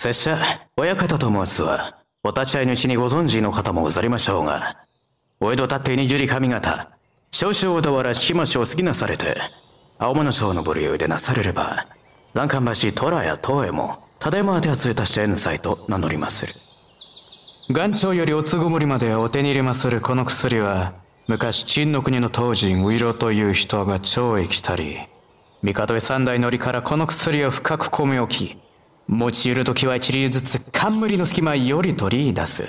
拙者、親方と申すは、お立ち会いのうちにご存知の方もござりましょうが、お江戸達定に樹里上方、少々小田原敷間所を過ぎなされて、青物省の部流でなされれば、南関橋虎や東へも、ただいま手ては通達した縁祭と名乗りまする。岩頂よりおつごもりまでお手に入れまするこの薬は、昔、陳の国の当人、ウイロという人が超へ来たり、帝へ三代乗りからこの薬を深く込み置き、持ち得る時は一流ずつ冠の隙間より取り出す。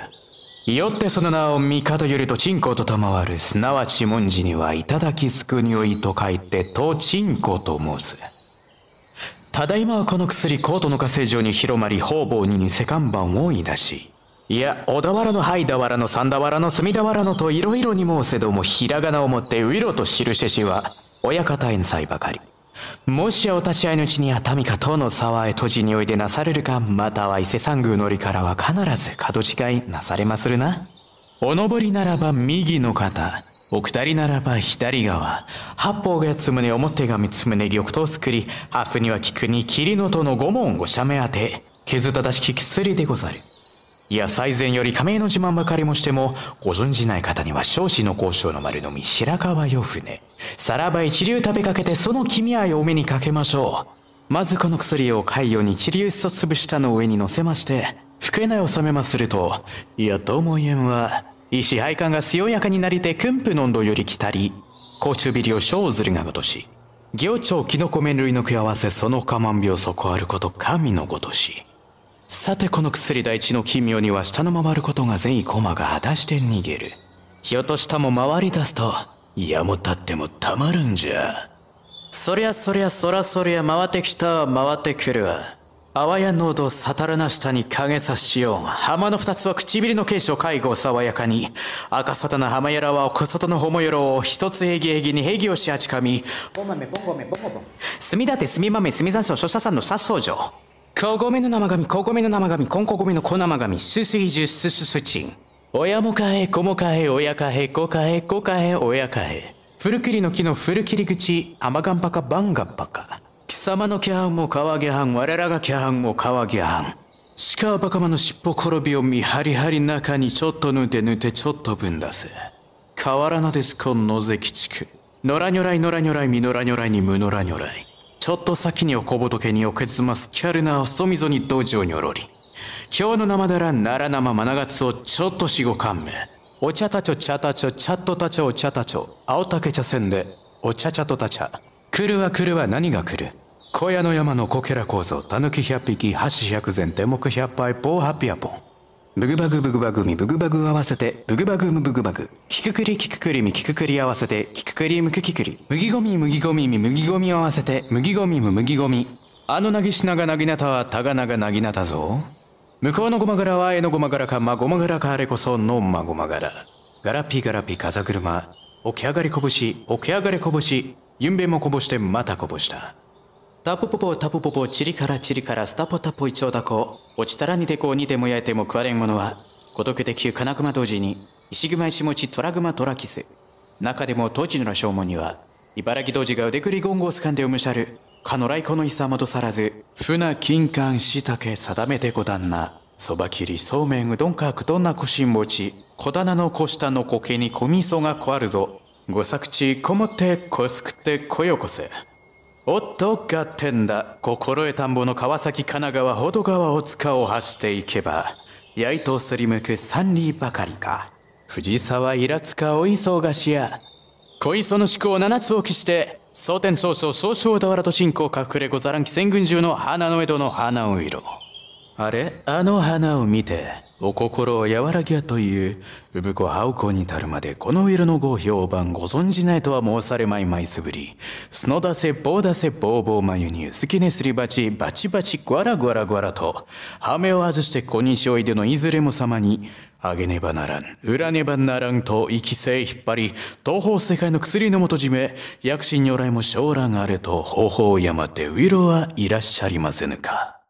よってその名を帝よりと鎮光と賜る、すなわち文字には頂きすくにおいと書いて、と鎮光と申す。ただいまはこの薬、コートの火星上に広まり、方々に偽看板をいだし、いや、小田原の灰田原の三田原の隅田原のといろいろに申せども、ひらがなをもってういろと記しは、親方遠斎ばかり。もしやお立ち会いのうちに熱海かとの沢へ閉じにおいでなされるか、または伊勢山宮のりからは必ず角違いなされまするな。お登りならば右の肩、お二人ならば左側、八方が八ね表が三ね玉頭作り、ハフには菊に霧の戸の五門を社目当て、傷正しき薬でござる。いや最善より仮名の自慢ばかりもしてもご存じない方には少子の交渉の丸のみ白川よ船さらば一流食べかけてその君愛をお目にかけましょうまずこの薬を海洋に一流一冊潰したの上に乗せまして福な内を冷めまするといやどうも言えんは、医師配管が強やかになりて訓プの温度より来たり甲虫ビリを小ずるがごとし行腸キノコ麺類の食い合わせその我慢病そこあること神のごとしさてこの薬第一の奇妙には下の回ることが善意駒が果たして逃げる。ひょっとしたも回り出すと、いやもたってもたまるんじゃ。そりゃそりゃそらそりゃ回ってきた回ってくるわ。あわや濃度をさたるな下に影さしよう。浜の二つは唇の形を介護を爽やかに。赤沙汰な浜やらは小外のほもよろを一つへぎへぎにへぎをしあちかみ。ボんまめぼんごめぼんごぼん。墨だて墨豆墨山椒諸者さんの殺傷状。こごめの生神、こごめの生神、こんこごめのこ生神、すすいじゅすすすちん。親もかえ、子もかえ、親かえ、子かえ、子かえ、親かえ。古切りの木の古切り口、甘がんぱかばんがんぱか。貴様のキャハンも川下ん、我らがキャハンも川下藩。鹿バカマの尻尾転びを見張り張り中にちょっとぬてぬてちょっとぶんだせ。変わらなですこん野関地区。のらにょらいのらにょらいみのらにょらいにむのらにょらい。ちょっと先におこぼとけにおけつますキャルナをそみぞに道場におろり。今日の生ならなら生まながつをちょっとしごかんめ。お茶たちょ茶たちょちゃっとたちょお茶たちょ青竹茶せんでお茶茶とた茶。来るは来るは何が来る小屋の山のこけら構造、たぬき百匹、箸百0 0膳、手目百0 0杯、棒800本。ブグバグブグバグミブグバグ合わせてブグバグムブグバグキククリキククリミキククリ合わせてキククリムクキクリ麦ゴミ麦ゴミミ麦ゴミ合わせて麦ゴミム麦ゴミあのなぎしながなぎなたはたがながなぎなたぞ向こうのごまがらはえのごまがらかまごまがらかあれこそのまごまがらガラピガラピ風車起き上がりこぼし起き上がりこぼしゆんべもこぼしてまたこぼしたタプポポタプポポチリからチリからスタポタポイチョウダコ落ちたらにてこうにてもやえても食われんものは孤独で旧金熊同時に石熊石持ちトラグマトラキス中でも当時の正門には茨城同時が腕くりゴンゴを掴んでおむしゃるかの来子のいさもとさらず船金柑し竹け定めてご旦那そば切りそうめんうどんかくどんなこしんぼち小棚のしたの苔に小みそがこあるぞご作地こもってこすくってこよこせおっと合点だ心得田んぼの川崎神奈川保土川を塚を走っていけば八糸をすりむく三里ばかりか藤沢イラつかお磯菓子屋小磯の宿を七つ置きして蒼天少々少々小田原と進行隠れござらん気仙群中の花の江戸の花を色あれあの花を見てお心を和らぎやといううぶこはうこに至るまでこのウィルのご評判ご存じないとは申されまいまいすぶりすのだせ棒だせ棒棒眉にすきねすり鉢バチバチごラゴラゴラと羽目を外して小西おいでのいずれも様にあげねばならん、うらねばならんと、生きせ引っ張り、東方世界の薬の元締め、薬師如来も将来があれと、方法をやまって、ウィロはいらっしゃりませぬか。